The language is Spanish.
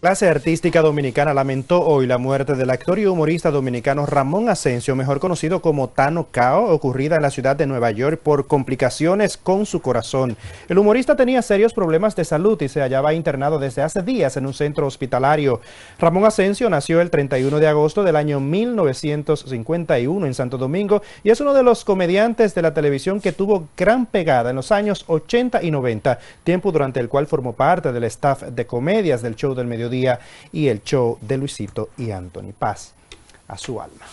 clase artística dominicana lamentó hoy la muerte del actor y humorista dominicano Ramón Asensio, mejor conocido como Tano Cao, ocurrida en la ciudad de Nueva York por complicaciones con su corazón. El humorista tenía serios problemas de salud y se hallaba internado desde hace días en un centro hospitalario. Ramón Asensio nació el 31 de agosto del año 1951 en Santo Domingo y es uno de los comediantes de la televisión que tuvo gran pegada en los años 80 y 90, tiempo durante el cual formó parte del staff de comedias del show del medio Día y el show de Luisito y Anthony Paz a su alma.